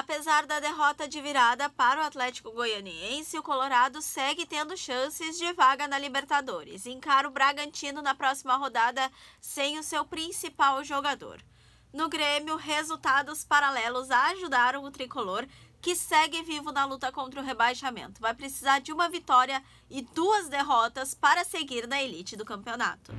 Apesar da derrota de virada para o Atlético Goianiense, o Colorado segue tendo chances de vaga na Libertadores. Encara o Bragantino na próxima rodada sem o seu principal jogador. No Grêmio, resultados paralelos ajudaram o tricolor, que segue vivo na luta contra o rebaixamento. Vai precisar de uma vitória e duas derrotas para seguir na elite do campeonato.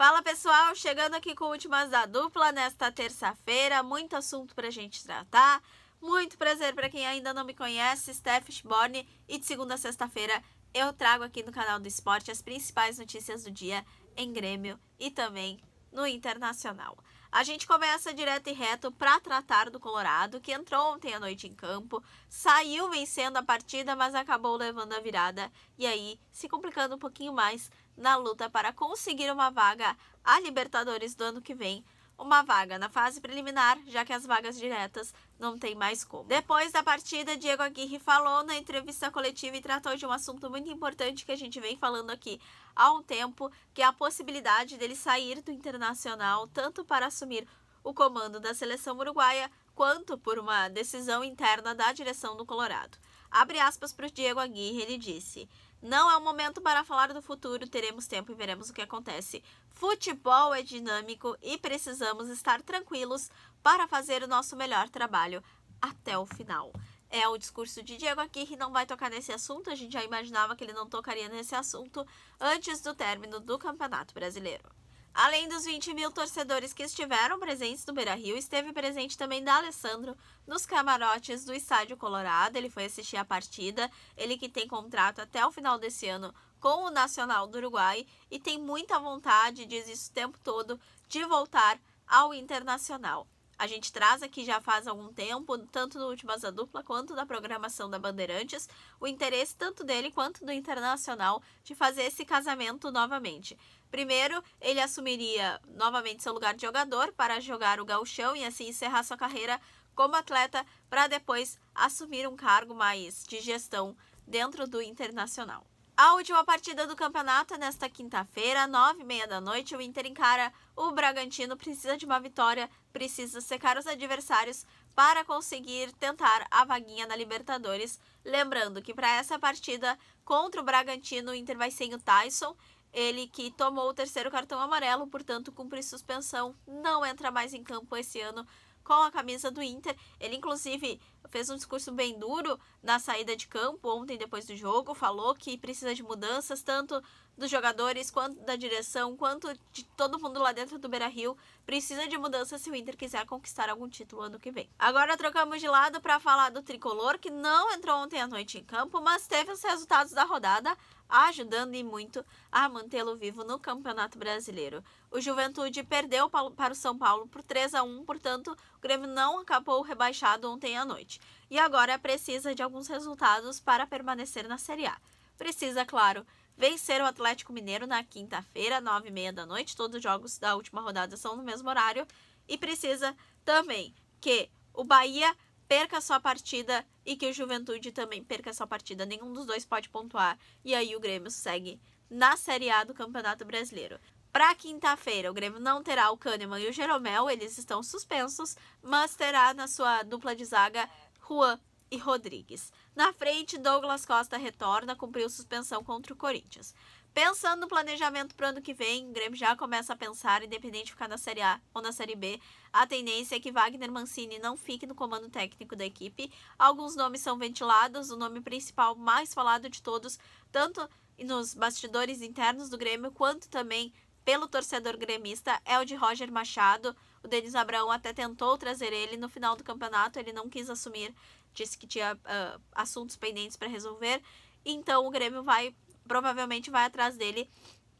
Fala pessoal, chegando aqui com Últimas da Dupla nesta terça-feira, muito assunto para a gente tratar. Muito prazer para quem ainda não me conhece, Steph Schborn, e de segunda a sexta-feira eu trago aqui no canal do Esporte as principais notícias do dia em Grêmio e também no Internacional. A gente começa direto e reto para tratar do Colorado, que entrou ontem à noite em campo, saiu vencendo a partida, mas acabou levando a virada e aí se complicando um pouquinho mais na luta para conseguir uma vaga à Libertadores do ano que vem, uma vaga na fase preliminar, já que as vagas diretas não tem mais como. Depois da partida, Diego Aguirre falou na entrevista coletiva e tratou de um assunto muito importante que a gente vem falando aqui há um tempo, que é a possibilidade dele sair do Internacional, tanto para assumir o comando da seleção uruguaia, quanto por uma decisão interna da direção do Colorado. Abre aspas para o Diego Aguirre, ele disse: Não é o momento para falar do futuro, teremos tempo e veremos o que acontece. Futebol é dinâmico e precisamos estar tranquilos para fazer o nosso melhor trabalho até o final. É o discurso de Diego Aguirre, não vai tocar nesse assunto, a gente já imaginava que ele não tocaria nesse assunto antes do término do Campeonato Brasileiro. Além dos 20 mil torcedores que estiveram presentes no Beira Rio, esteve presente também da Alessandro nos camarotes do Estádio Colorado. Ele foi assistir a partida, ele que tem contrato até o final desse ano com o Nacional do Uruguai e tem muita vontade, diz isso o tempo todo, de voltar ao Internacional a gente traz aqui já faz algum tempo, tanto do Últimas da Dupla quanto da programação da Bandeirantes, o interesse tanto dele quanto do Internacional de fazer esse casamento novamente. Primeiro, ele assumiria novamente seu lugar de jogador para jogar o gauchão e assim encerrar sua carreira como atleta para depois assumir um cargo mais de gestão dentro do Internacional. A última partida do campeonato é nesta quinta-feira, nove e meia da noite. O Inter encara o Bragantino, precisa de uma vitória, precisa secar os adversários para conseguir tentar a vaguinha na Libertadores. Lembrando que para essa partida contra o Bragantino, o Inter vai sem o Tyson. Ele que tomou o terceiro cartão amarelo, portanto, cumpre suspensão, não entra mais em campo esse ano com a camisa do Inter. Ele, inclusive, fez um discurso bem duro na saída de campo ontem, depois do jogo. Falou que precisa de mudanças, tanto dos jogadores, quanto da direção, quanto de todo mundo lá dentro do Beira Rio precisa de mudança se o Inter quiser conquistar algum título ano que vem. Agora trocamos de lado para falar do tricolor que não entrou ontem à noite em campo, mas teve os resultados da rodada ajudando e muito a mantê-lo vivo no Campeonato Brasileiro. O Juventude perdeu para o São Paulo por 3 a 1, portanto, o Grêmio não acabou rebaixado ontem à noite. E agora precisa de alguns resultados para permanecer na Série A. Precisa, claro, vencer o Atlético Mineiro na quinta-feira, nove e meia da noite. Todos os jogos da última rodada são no mesmo horário. E precisa também que o Bahia perca sua partida e que o Juventude também perca sua partida. Nenhum dos dois pode pontuar. E aí o Grêmio segue na Série A do Campeonato Brasileiro. Para quinta-feira, o Grêmio não terá o Kahneman e o Jeromel, eles estão suspensos, mas terá na sua dupla de zaga Juan e Rodrigues. Na frente, Douglas Costa retorna, cumpriu suspensão contra o Corinthians. Pensando no planejamento para o ano que vem, o Grêmio já começa a pensar, independente de ficar na Série A ou na Série B, a tendência é que Wagner Mancini não fique no comando técnico da equipe. Alguns nomes são ventilados, o nome principal mais falado de todos, tanto nos bastidores internos do Grêmio, quanto também pelo torcedor gremista, é o de Roger Machado. O Denis Abraão até tentou trazer ele no final do campeonato, ele não quis assumir disse que tinha uh, assuntos pendentes para resolver. Então o Grêmio vai provavelmente vai atrás dele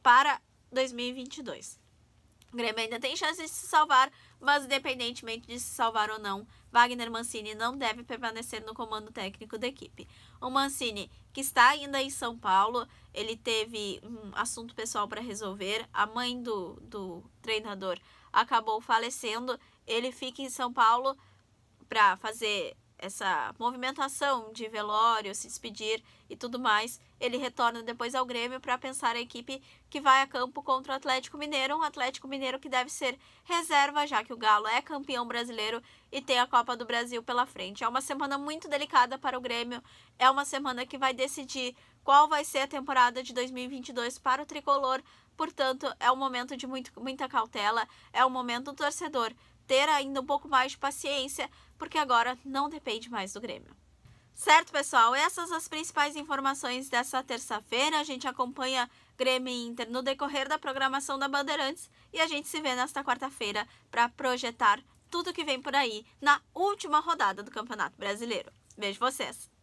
para 2022. O Grêmio ainda tem chance de se salvar, mas independentemente de se salvar ou não, Wagner Mancini não deve permanecer no comando técnico da equipe. O Mancini, que está ainda em São Paulo, ele teve um assunto pessoal para resolver. A mãe do, do treinador acabou falecendo. Ele fica em São Paulo para fazer essa movimentação de velório, se despedir e tudo mais, ele retorna depois ao Grêmio para pensar a equipe que vai a campo contra o Atlético Mineiro, um Atlético Mineiro que deve ser reserva, já que o Galo é campeão brasileiro e tem a Copa do Brasil pela frente. É uma semana muito delicada para o Grêmio, é uma semana que vai decidir qual vai ser a temporada de 2022 para o tricolor. Portanto, é um momento de muito, muita cautela, é um momento do torcedor ter ainda um pouco mais de paciência, porque agora não depende mais do Grêmio. Certo, pessoal? Essas as principais informações dessa terça-feira. A gente acompanha Grêmio e Inter no decorrer da programação da Bandeirantes e a gente se vê nesta quarta-feira para projetar tudo que vem por aí na última rodada do Campeonato Brasileiro. Vejo vocês!